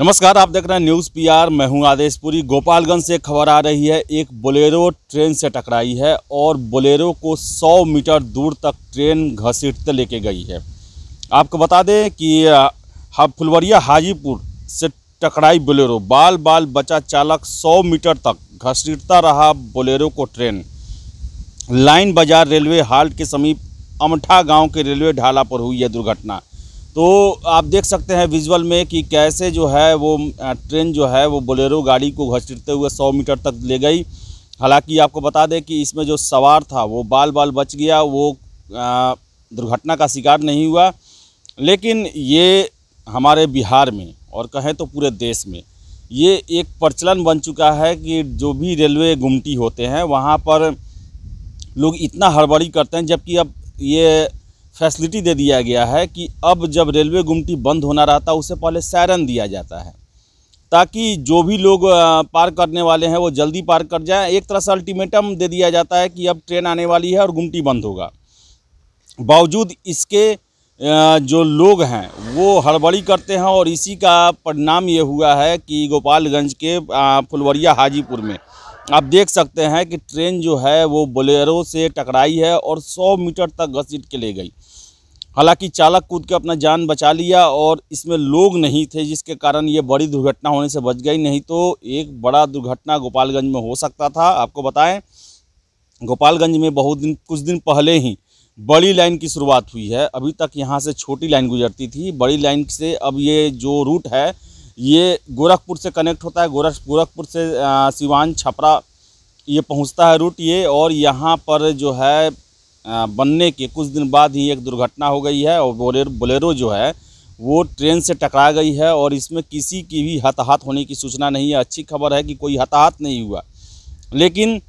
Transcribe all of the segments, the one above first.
नमस्कार आप देख रहे हैं न्यूज़ पीआर मैं हूं आदेशपुरी गोपालगंज से खबर आ रही है एक बोलेरो ट्रेन से टकराई है और बोलेरो को 100 मीटर दूर तक ट्रेन घसीटते लेके गई है आपको बता दें कि फुलवरिया हाजीपुर से टकराई बोलेरो बाल बाल बचा चालक 100 मीटर तक घसीटता रहा बोलेरो को ट्रेन लाइन बाजार रेलवे हाल्ट के समीप अमठा गाँव के रेलवे ढाला पर हुई यह दुर्घटना तो आप देख सकते हैं विजुअल में कि कैसे जो है वो ट्रेन जो है वो बोलेरो गाड़ी को घसीटते हुए 100 मीटर तक ले गई हालांकि आपको बता दें कि इसमें जो सवार था वो बाल बाल बच गया वो दुर्घटना का शिकार नहीं हुआ लेकिन ये हमारे बिहार में और कहें तो पूरे देश में ये एक प्रचलन बन चुका है कि जो भी रेलवे गुमटी होते हैं वहाँ पर लोग इतना हड़बड़ी करते हैं जबकि अब ये फैसिलिटी दे दिया गया है कि अब जब रेलवे गुमटी बंद होना रहता उससे पहले सैरन दिया जाता है ताकि जो भी लोग पार करने वाले हैं वो जल्दी पार कर जाएं एक तरह से अल्टीमेटम दे दिया जाता है कि अब ट्रेन आने वाली है और गुमटी बंद होगा बावजूद इसके जो लोग हैं वो हड़बड़ी करते हैं और इसी का परिणाम ये हुआ है कि गोपालगंज के फुलवरिया हाजीपुर में आप देख सकते हैं कि ट्रेन जो है वो बोलेरो से टकराई है और 100 मीटर तक घसीट के ले गई हालांकि चालक कूद के अपना जान बचा लिया और इसमें लोग नहीं थे जिसके कारण ये बड़ी दुर्घटना होने से बच गई नहीं तो एक बड़ा दुर्घटना गोपालगंज में हो सकता था आपको बताएं गोपालगंज में बहुत दिन कुछ दिन पहले ही बड़ी लाइन की शुरुआत हुई है अभी तक यहाँ से छोटी लाइन गुजरती थी बड़ी लाइन से अब ये जो रूट है ये गोरखपुर से कनेक्ट होता है गोरख गोरखपुर से सिवान छपरा ये पहुंचता है रूट ये और यहाँ पर जो है बनने के कुछ दिन बाद ही एक दुर्घटना हो गई है और बोलेरो बोलेरो जो है वो ट्रेन से टकरा गई है और इसमें किसी की भी हताहत होने की सूचना नहीं है अच्छी खबर है कि कोई हताहत नहीं हुआ लेकिन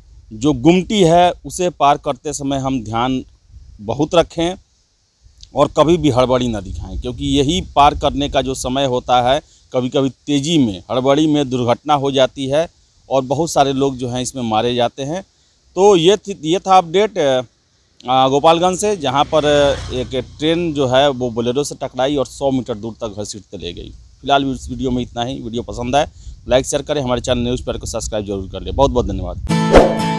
जो गुमटी है उसे पार करते समय हम ध्यान बहुत रखें और कभी भी हड़बड़ी ना दिखाएं क्योंकि यही पार करने का जो समय होता है कभी कभी तेज़ी में हड़बड़ी में दुर्घटना हो जाती है और बहुत सारे लोग जो हैं इसमें मारे जाते हैं तो ये थी ये था अपडेट गोपालगंज से जहाँ पर एक ट्रेन जो है वो बोलेरो से टकराई और 100 मीटर दूर तक सीट ले गई फिलहाल इस वीडियो में इतना ही वीडियो पसंद आए लाइक शेयर करें हमारे चैनल न्यूज़ पेपर को सब्सक्राइब जरूर कर लें बहुत बहुत धन्यवाद